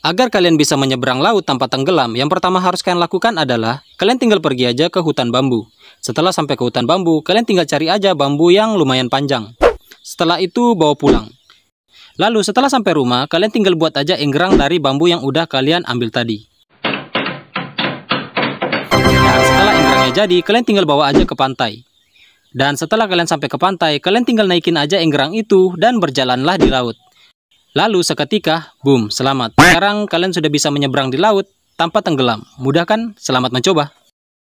Agar kalian bisa menyeberang laut tanpa tenggelam, yang pertama harus kalian lakukan adalah kalian tinggal pergi aja ke hutan bambu. Setelah sampai ke hutan bambu, kalian tinggal cari aja bambu yang lumayan panjang. Setelah itu bawa pulang. Lalu setelah sampai rumah, kalian tinggal buat aja enggerang dari bambu yang udah kalian ambil tadi. Nah, setelah enggerangnya jadi, kalian tinggal bawa aja ke pantai. Dan setelah kalian sampai ke pantai, kalian tinggal naikin aja enggerang itu dan berjalanlah di laut. Lalu seketika, boom, selamat. Sekarang kalian sudah bisa menyeberang di laut tanpa tenggelam. Mudah kan? Selamat mencoba.